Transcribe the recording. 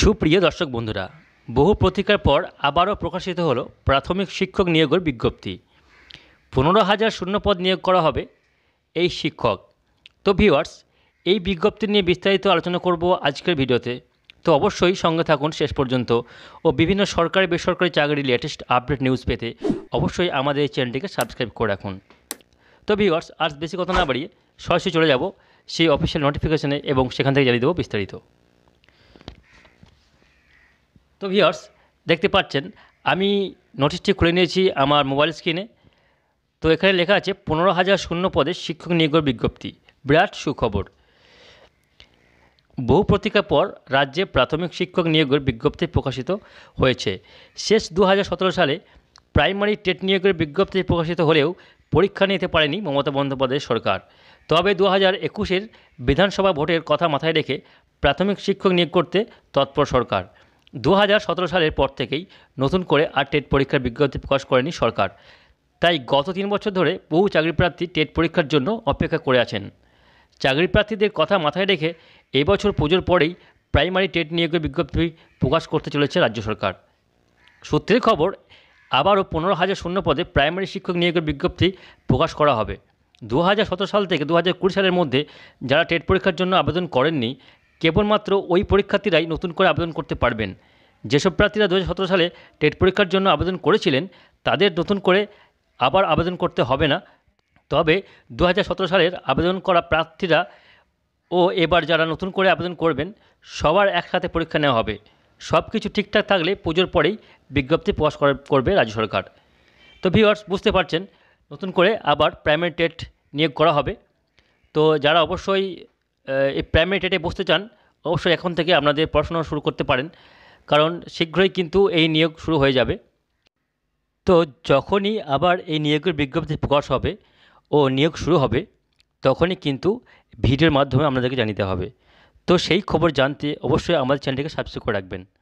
সুপ্রিয় দর্শক বন্ধুরা বহু প্রতীক্ষার পর আবারও প্রকাশিত হলো প্রাথমিক শিক্ষক নিয়োগের বিজ্ঞপ্তি পনেরো হাজার শূন্যপদ নিয়োগ করা হবে এই শিক্ষক তো ভিওয়ার্স এই বিজ্ঞপ্তি নিয়ে বিস্তারিত আলোচনা করব আজকের ভিডিওতে তো অবশ্যই সঙ্গে থাকুন শেষ পর্যন্ত ও বিভিন্ন সরকারি বেসরকারি চাকরির লেটেস্ট আপডেট নিউজ পেতে অবশ্যই আমাদের এই চ্যানেলটিকে সাবস্ক্রাইব করে রাখুন তো ভিওয়ার্স আজ বেশি কথা না বাড়িয়ে সরাসরি চলে যাব সেই অফিসিয়াল নোটিফিকেশানে এবং সেখান থেকে জানিয়ে দেবো বিস্তারিত তো ভিওর্স দেখতে পাচ্ছেন আমি নোটিশটি খুলে নিয়েছি আমার মোবাইল স্ক্রিনে তো এখানে লেখা আছে পনেরো হাজার শূন্য পদে শিক্ষক নিয়োগের বিজ্ঞপ্তি বিরাট সুখবর বহু প্রতীক্ষার পর রাজ্যে প্রাথমিক শিক্ষক নিয়োগের বিজ্ঞপ্তি প্রকাশিত হয়েছে শেষ দু সালে প্রাইমারি টেট নিয়োগের বিজ্ঞপ্তি প্রকাশিত হলেও পরীক্ষা নিতে পারেনি মমতা বন্দ্যোপাধ্যায় সরকার তবে দু হাজার একুশের বিধানসভা ভোটের কথা মাথায় রেখে প্রাথমিক শিক্ষক নিয়োগ করতে তৎপর সরকার দু সালের পর থেকেই নতুন করে আর টেট পরীক্ষার বিজ্ঞপ্তি প্রকাশ করেনি সরকার তাই গত তিন বছর ধরে বহু চাকরিপ্রার্থী টেট পরীক্ষার জন্য অপেক্ষা করে আছেন চাকরিপ্রার্থীদের কথা মাথায় রেখে এবছর পুজোর পরেই প্রাইমারি টেট নিয়োগের বিজ্ঞপ্তি প্রকাশ করতে চলেছে রাজ্য সরকার সূত্রের খবর আবারও পনেরো হাজার শূন্য পদে প্রাইমারি শিক্ষক নিয়োগের বিজ্ঞপ্তি প্রকাশ করা হবে দু সাল থেকে দু সালের মধ্যে যারা টেট পরীক্ষার জন্য আবেদন করেননি কেবলমাত্র ওই পরীক্ষার্থীরাই নতুন করে আবেদন করতে পারবেন যেসব প্রার্থীরা দু সালে টেট পরীক্ষার জন্য আবেদন করেছিলেন তাদের নতুন করে আবার আবেদন করতে হবে না তবে দু সালের আবেদন করা প্রার্থীরা ও এবার যারা নতুন করে আবেদন করবেন সবার একসাথে পরীক্ষা নেওয়া হবে সব কিছু ঠিকঠাক থাকলে পুজোর পরেই বিজ্ঞপ্তি প্রকাশ করবে রাজ্য সরকার তো ভিওয়ার্স বুঝতে পারছেন নতুন করে আবার প্রাইমারি টেট নিয়োগ করা হবে তো যারা অবশ্যই এই প্রাইমারি ডেটে বসতে চান অবশ্যই এখন থেকে আপনাদের পড়াশোনা শুরু করতে পারেন কারণ শীঘ্রই কিন্তু এই নিয়োগ শুরু হয়ে যাবে তো যখনই আবার এই নিয়োগের বিজ্ঞপ্তি প্রকাশ হবে ও নিয়োগ শুরু হবে তখনই কিন্তু ভিডিওর মাধ্যমে আপনাদেরকে জানিতে হবে তো সেই খবর জানতে অবশ্যই আমাদের চ্যানেলটিকে সাবস্ক্রাইব করে রাখবেন